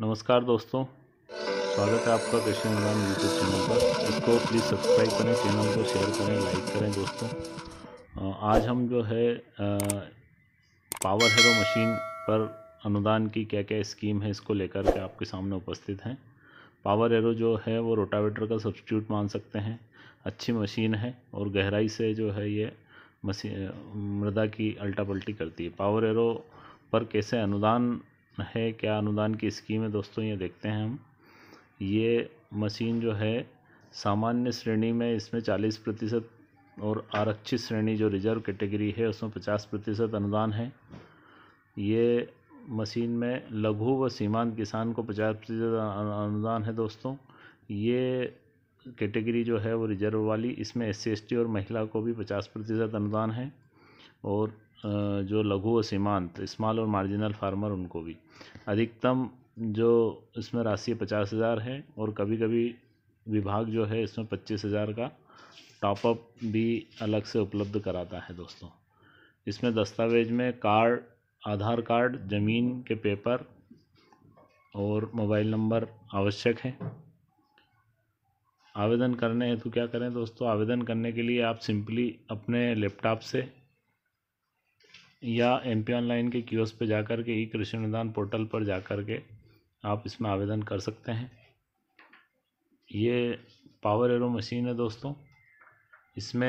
नमस्कार दोस्तों स्वागत है आपका कृष्ण मैदान यूट्यूब चैनल पर इसको प्लीज़ सब्सक्राइब करें चैनल को शेयर करें लाइक करें दोस्तों आज हम जो है पावर हीरो मशीन पर अनुदान की क्या क्या स्कीम है इसको लेकर के आपके सामने उपस्थित हैं पावर एरो जो है वो रोटावेटर का सब्सिट्यूट मान सकते हैं अच्छी मशीन है और गहराई से जो है ये मशीन मृदा की अल्टा पल्टी करती है पावर एरो पर कैसे अनुदान है क्या अनुदान की स्कीम है दोस्तों ये देखते हैं हम ये मशीन जो है सामान्य श्रेणी में इसमें चालीस प्रतिशत और आरक्षित श्रेणी जो रिजर्व कैटेगरी है उसमें पचास प्रतिशत अनुदान है ये मशीन में लघु व सीमांत किसान को पचास प्रतिशत अनुदान है दोस्तों ये कैटेगरी जो है वो रिजर्व वाली इसमें एस सी और महिला को भी पचास प्रतिशत अनुदान है और जो लघु व सीमांत स्मॉल और मार्जिनल फार्मर उनको भी अधिकतम जो इसमें राशि पचास हज़ार है और कभी कभी विभाग जो है इसमें पच्चीस हज़ार का टॉपअप भी अलग से उपलब्ध कराता है दोस्तों इसमें दस्तावेज में कार्ड आधार कार्ड ज़मीन के पेपर और मोबाइल नंबर आवश्यक है आवेदन करने हेतु क्या करें दोस्तों आवेदन करने के लिए आप सिंपली अपने लैपटॉप से या एम पी ऑनलाइन के क्यूएस पे जाकर के ई कृषि अनुदान पोर्टल पर जाकर के आप इसमें आवेदन कर सकते हैं ये पावर एरो मशीन है दोस्तों इसमें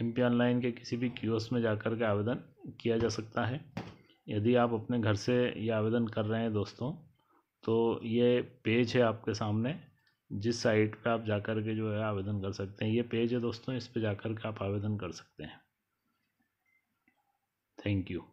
एम पी ऑनलाइन के किसी भी क्यूएस में जाकर के आवेदन किया जा सकता है यदि आप अपने घर से ये आवेदन कर रहे हैं दोस्तों तो ये पेज है आपके सामने जिस साइट पे आप जाकर के जो है आवेदन कर सकते हैं ये पेज है दोस्तों इस पे जाकर के आप आवेदन कर सकते हैं थैंक यू